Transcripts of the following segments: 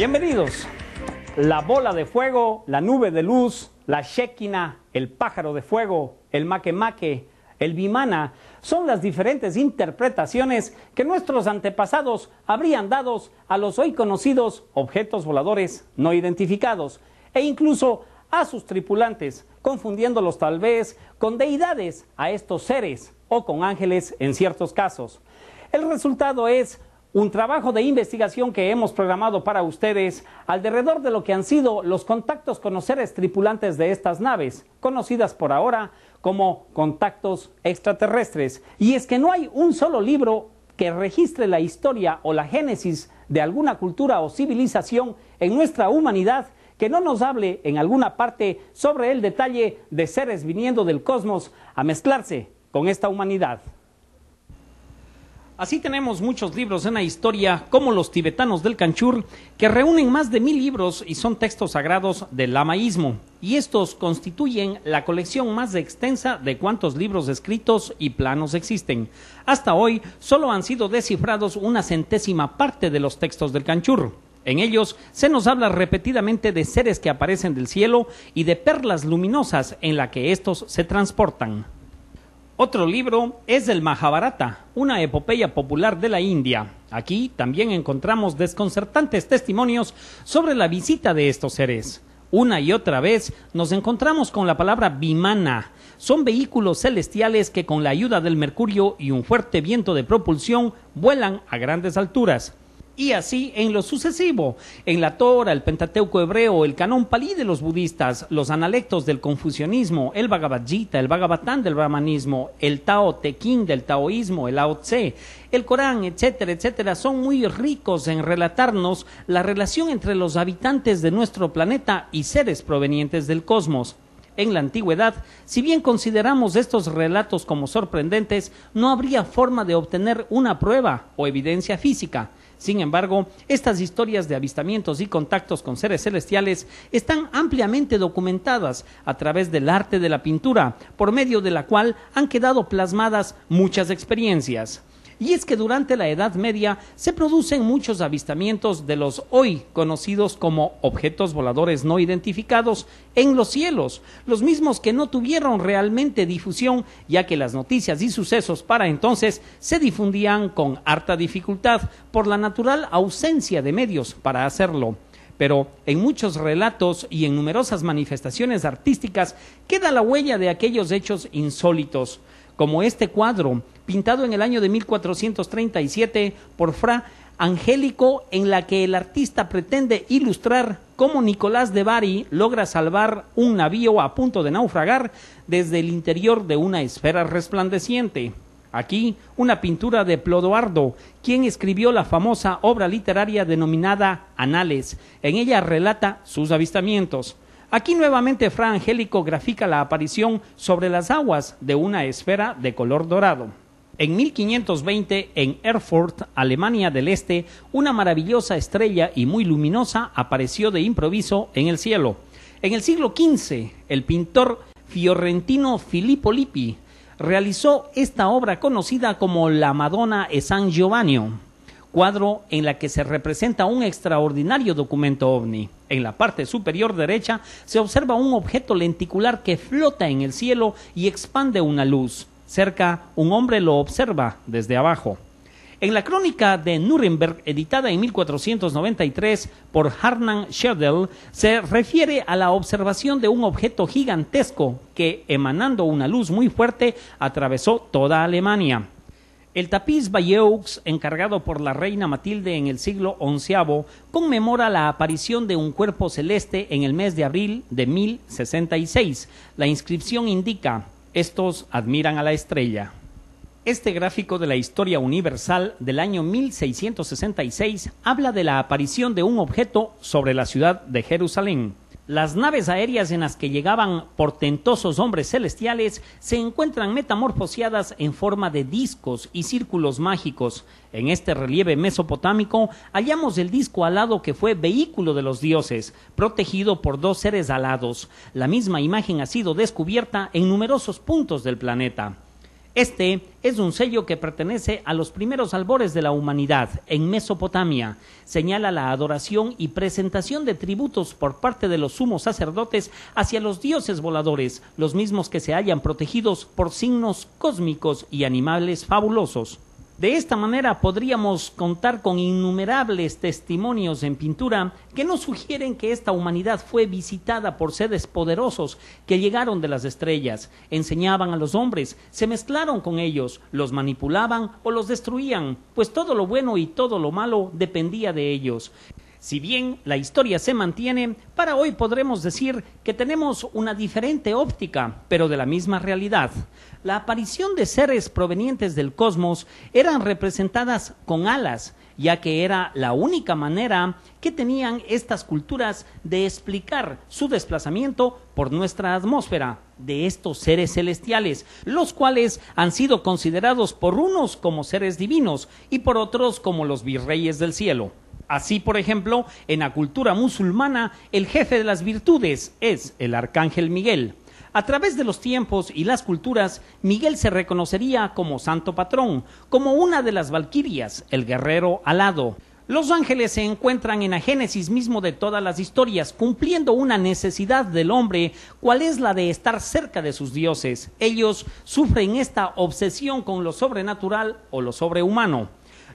Bienvenidos. La bola de fuego, la nube de luz, la shekina, el pájaro de fuego, el maquemaque, el bimana, son las diferentes interpretaciones que nuestros antepasados habrían dado a los hoy conocidos objetos voladores no identificados e incluso a sus tripulantes, confundiéndolos tal vez con deidades a estos seres o con ángeles en ciertos casos. El resultado es un trabajo de investigación que hemos programado para ustedes alrededor de lo que han sido los contactos con los seres tripulantes de estas naves, conocidas por ahora como contactos extraterrestres. Y es que no hay un solo libro que registre la historia o la génesis de alguna cultura o civilización en nuestra humanidad que no nos hable en alguna parte sobre el detalle de seres viniendo del cosmos a mezclarse con esta humanidad. Así tenemos muchos libros en la historia, como los tibetanos del Canchur, que reúnen más de mil libros y son textos sagrados del lamaísmo. Y estos constituyen la colección más extensa de cuantos libros escritos y planos existen. Hasta hoy solo han sido descifrados una centésima parte de los textos del Canchur. En ellos se nos habla repetidamente de seres que aparecen del cielo y de perlas luminosas en las que estos se transportan. Otro libro es el Mahabharata, una epopeya popular de la India. Aquí también encontramos desconcertantes testimonios sobre la visita de estos seres. Una y otra vez nos encontramos con la palabra vimana. Son vehículos celestiales que con la ayuda del mercurio y un fuerte viento de propulsión vuelan a grandes alturas y así en lo sucesivo, en la Torah, el Pentateuco hebreo, el Canón Palí de los budistas, los analectos del confucianismo, el Bhagavad Gita, el Bhagavatán del brahmanismo, el Tao Te King del taoísmo, el Lao Tse, el Corán, etcétera, etcétera, son muy ricos en relatarnos la relación entre los habitantes de nuestro planeta y seres provenientes del cosmos en la antigüedad, si bien consideramos estos relatos como sorprendentes, no habría forma de obtener una prueba o evidencia física. Sin embargo, estas historias de avistamientos y contactos con seres celestiales están ampliamente documentadas a través del arte de la pintura, por medio de la cual han quedado plasmadas muchas experiencias y es que durante la Edad Media se producen muchos avistamientos de los hoy conocidos como objetos voladores no identificados en los cielos, los mismos que no tuvieron realmente difusión, ya que las noticias y sucesos para entonces se difundían con harta dificultad por la natural ausencia de medios para hacerlo pero en muchos relatos y en numerosas manifestaciones artísticas queda la huella de aquellos hechos insólitos como este cuadro, pintado en el año de 1437 por Fra Angélico, en la que el artista pretende ilustrar cómo Nicolás de Bari logra salvar un navío a punto de naufragar desde el interior de una esfera resplandeciente. Aquí, una pintura de Plodoardo, quien escribió la famosa obra literaria denominada Anales. En ella relata sus avistamientos. Aquí nuevamente Fra Angélico grafica la aparición sobre las aguas de una esfera de color dorado. En 1520, en Erfurt, Alemania del Este, una maravillosa estrella y muy luminosa apareció de improviso en el cielo. En el siglo XV, el pintor fiorentino Filippo Lippi realizó esta obra conocida como La Madonna e San Giovanni cuadro en la que se representa un extraordinario documento ovni. En la parte superior derecha se observa un objeto lenticular que flota en el cielo y expande una luz. Cerca, un hombre lo observa desde abajo. En la crónica de Nuremberg, editada en 1493 por Harnan Scherdel, se refiere a la observación de un objeto gigantesco que, emanando una luz muy fuerte, atravesó toda Alemania. El tapiz Bayeux, encargado por la reina Matilde en el siglo XI, conmemora la aparición de un cuerpo celeste en el mes de abril de 1066. La inscripción indica, estos admiran a la estrella. Este gráfico de la historia universal del año 1666 habla de la aparición de un objeto sobre la ciudad de Jerusalén las naves aéreas en las que llegaban portentosos hombres celestiales se encuentran metamorfoseadas en forma de discos y círculos mágicos. En este relieve mesopotámico hallamos el disco alado que fue vehículo de los dioses, protegido por dos seres alados. La misma imagen ha sido descubierta en numerosos puntos del planeta. Este es un sello que pertenece a los primeros albores de la humanidad en Mesopotamia. Señala la adoración y presentación de tributos por parte de los sumos sacerdotes hacia los dioses voladores, los mismos que se hallan protegidos por signos cósmicos y animales fabulosos. De esta manera podríamos contar con innumerables testimonios en pintura que nos sugieren que esta humanidad fue visitada por seres poderosos que llegaron de las estrellas, enseñaban a los hombres, se mezclaron con ellos, los manipulaban o los destruían, pues todo lo bueno y todo lo malo dependía de ellos. Si bien la historia se mantiene, para hoy podremos decir que tenemos una diferente óptica, pero de la misma realidad. La aparición de seres provenientes del cosmos eran representadas con alas, ya que era la única manera que tenían estas culturas de explicar su desplazamiento por nuestra atmósfera de estos seres celestiales, los cuales han sido considerados por unos como seres divinos y por otros como los virreyes del cielo. Así, por ejemplo, en la cultura musulmana, el jefe de las virtudes es el arcángel Miguel. A través de los tiempos y las culturas, Miguel se reconocería como santo patrón, como una de las valquirias, el guerrero alado. Los ángeles se encuentran en la génesis mismo de todas las historias, cumpliendo una necesidad del hombre, cual es la de estar cerca de sus dioses. Ellos sufren esta obsesión con lo sobrenatural o lo sobrehumano.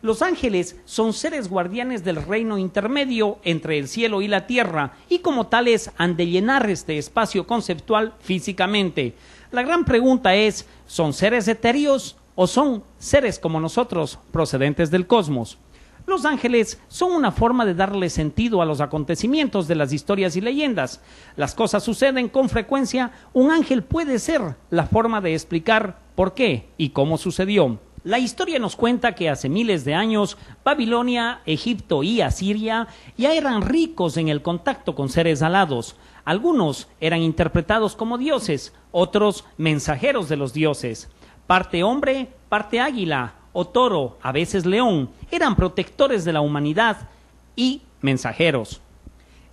Los ángeles son seres guardianes del reino intermedio entre el cielo y la tierra y como tales han de llenar este espacio conceptual físicamente. La gran pregunta es, ¿son seres etéreos o son seres como nosotros procedentes del cosmos? Los ángeles son una forma de darle sentido a los acontecimientos de las historias y leyendas. Las cosas suceden con frecuencia, un ángel puede ser la forma de explicar por qué y cómo sucedió. La historia nos cuenta que hace miles de años Babilonia, Egipto y Asiria ya eran ricos en el contacto con seres alados. Algunos eran interpretados como dioses, otros mensajeros de los dioses. Parte hombre, parte águila o toro, a veces león, eran protectores de la humanidad y mensajeros.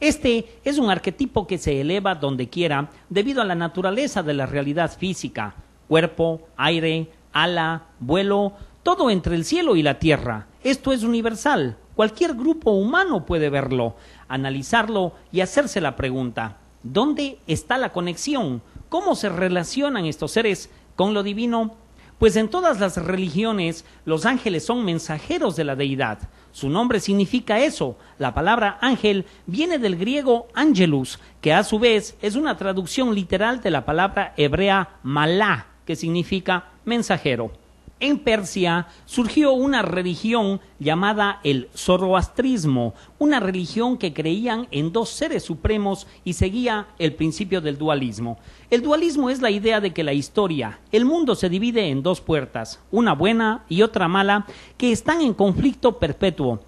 Este es un arquetipo que se eleva donde quiera debido a la naturaleza de la realidad física, cuerpo, aire, ala, vuelo, todo entre el cielo y la tierra. Esto es universal. Cualquier grupo humano puede verlo, analizarlo y hacerse la pregunta, ¿dónde está la conexión? ¿Cómo se relacionan estos seres con lo divino? Pues en todas las religiones los ángeles son mensajeros de la deidad. Su nombre significa eso. La palabra ángel viene del griego angelus, que a su vez es una traducción literal de la palabra hebrea malá, que significa mensajero. En Persia surgió una religión llamada el zoroastrismo, una religión que creían en dos seres supremos y seguía el principio del dualismo. El dualismo es la idea de que la historia, el mundo se divide en dos puertas, una buena y otra mala, que están en conflicto perpetuo.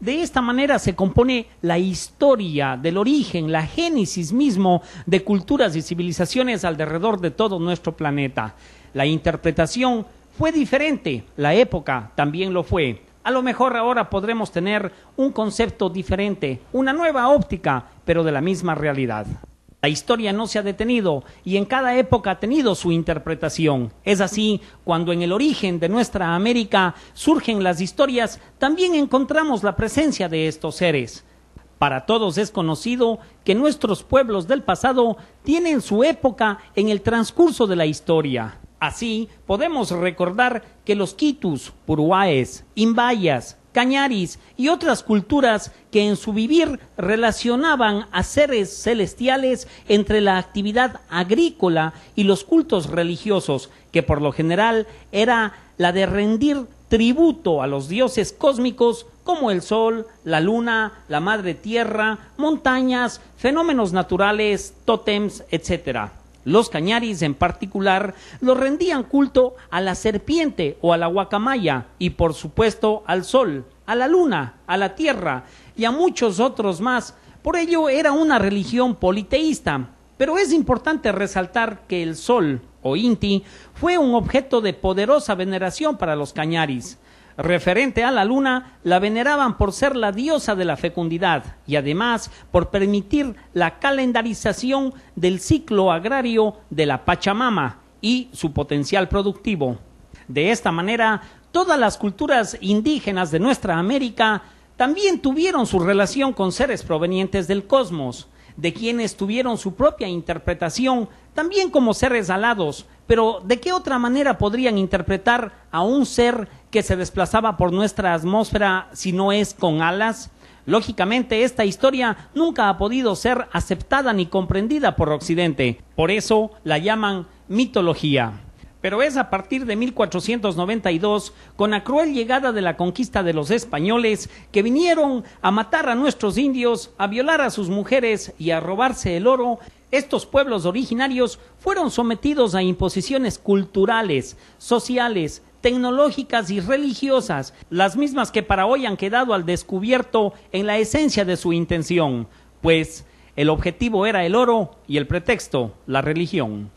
De esta manera se compone la historia del origen, la génesis mismo de culturas y civilizaciones alrededor de todo nuestro planeta. La interpretación fue diferente, la época también lo fue. A lo mejor ahora podremos tener un concepto diferente, una nueva óptica, pero de la misma realidad. La historia no se ha detenido y en cada época ha tenido su interpretación. Es así, cuando en el origen de nuestra América surgen las historias, también encontramos la presencia de estos seres. Para todos es conocido que nuestros pueblos del pasado tienen su época en el transcurso de la historia. Así, podemos recordar que los quitus, puruáes, imbayas, cañaris y otras culturas que en su vivir relacionaban a seres celestiales entre la actividad agrícola y los cultos religiosos, que por lo general era la de rendir tributo a los dioses cósmicos como el sol, la luna, la madre tierra, montañas, fenómenos naturales, tótems, etc. Los cañaris en particular lo rendían culto a la serpiente o a la guacamaya y por supuesto al sol, a la luna, a la tierra y a muchos otros más. Por ello era una religión politeísta. Pero es importante resaltar que el sol o Inti fue un objeto de poderosa veneración para los cañaris referente a la luna, la veneraban por ser la diosa de la fecundidad y además por permitir la calendarización del ciclo agrario de la Pachamama y su potencial productivo. De esta manera, todas las culturas indígenas de nuestra América también tuvieron su relación con seres provenientes del cosmos, de quienes tuvieron su propia interpretación, también como seres alados, pero ¿de qué otra manera podrían interpretar a un ser que se desplazaba por nuestra atmósfera si no es con alas? Lógicamente, esta historia nunca ha podido ser aceptada ni comprendida por Occidente. Por eso la llaman mitología. Pero es a partir de 1492, con la cruel llegada de la conquista de los españoles, que vinieron a matar a nuestros indios, a violar a sus mujeres y a robarse el oro, estos pueblos originarios fueron sometidos a imposiciones culturales, sociales, tecnológicas y religiosas, las mismas que para hoy han quedado al descubierto en la esencia de su intención, pues el objetivo era el oro y el pretexto la religión.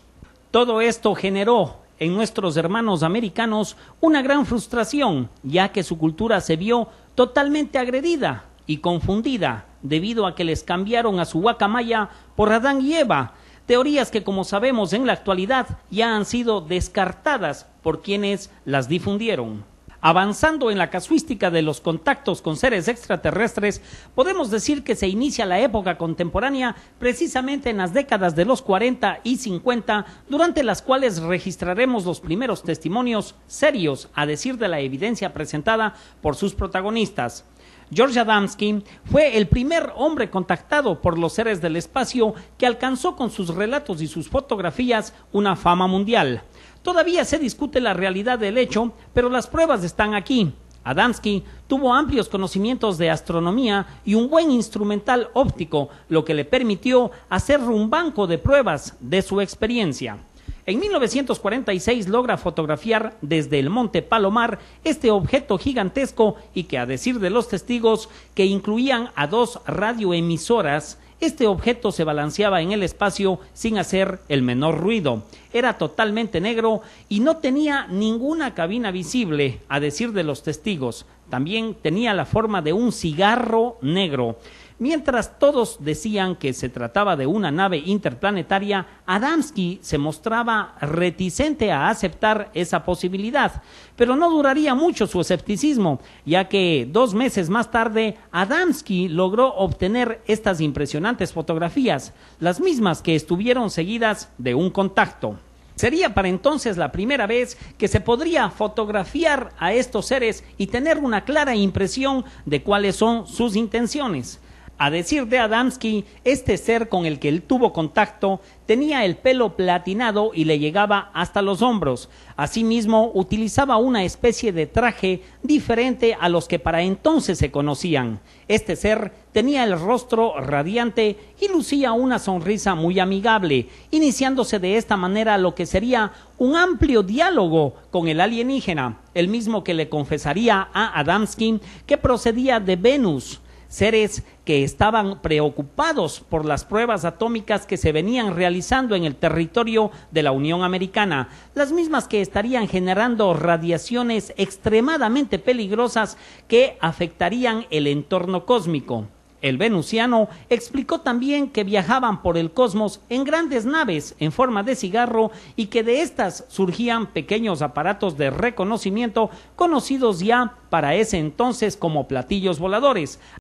Todo esto generó en nuestros hermanos americanos una gran frustración, ya que su cultura se vio totalmente agredida y confundida debido a que les cambiaron a su guacamaya por Adán y Eva, teorías que como sabemos en la actualidad ya han sido descartadas por quienes las difundieron. Avanzando en la casuística de los contactos con seres extraterrestres, podemos decir que se inicia la época contemporánea precisamente en las décadas de los 40 y 50, durante las cuales registraremos los primeros testimonios serios, a decir de la evidencia presentada por sus protagonistas. George Adamski fue el primer hombre contactado por los seres del espacio que alcanzó con sus relatos y sus fotografías una fama mundial. Todavía se discute la realidad del hecho, pero las pruebas están aquí. Adamski tuvo amplios conocimientos de astronomía y un buen instrumental óptico, lo que le permitió hacer un banco de pruebas de su experiencia. En 1946 logra fotografiar desde el Monte Palomar este objeto gigantesco y que a decir de los testigos que incluían a dos radioemisoras, este objeto se balanceaba en el espacio sin hacer el menor ruido. Era totalmente negro y no tenía ninguna cabina visible, a decir de los testigos. También tenía la forma de un cigarro negro. Mientras todos decían que se trataba de una nave interplanetaria, Adamski se mostraba reticente a aceptar esa posibilidad. Pero no duraría mucho su escepticismo, ya que dos meses más tarde Adamski logró obtener estas impresionantes fotografías, las mismas que estuvieron seguidas de un contacto. Sería para entonces la primera vez que se podría fotografiar a estos seres y tener una clara impresión de cuáles son sus intenciones. A decir de Adamski, este ser con el que él tuvo contacto tenía el pelo platinado y le llegaba hasta los hombros. Asimismo, utilizaba una especie de traje diferente a los que para entonces se conocían. Este ser tenía el rostro radiante y lucía una sonrisa muy amigable, iniciándose de esta manera lo que sería un amplio diálogo con el alienígena, el mismo que le confesaría a Adamski que procedía de Venus, seres que estaban preocupados por las pruebas atómicas que se venían realizando en el territorio de la Unión Americana, las mismas que estarían generando radiaciones extremadamente peligrosas que afectarían el entorno cósmico. El venusiano explicó también que viajaban por el cosmos en grandes naves en forma de cigarro y que de estas surgían pequeños aparatos de reconocimiento conocidos ya para ese entonces como platillos voladores.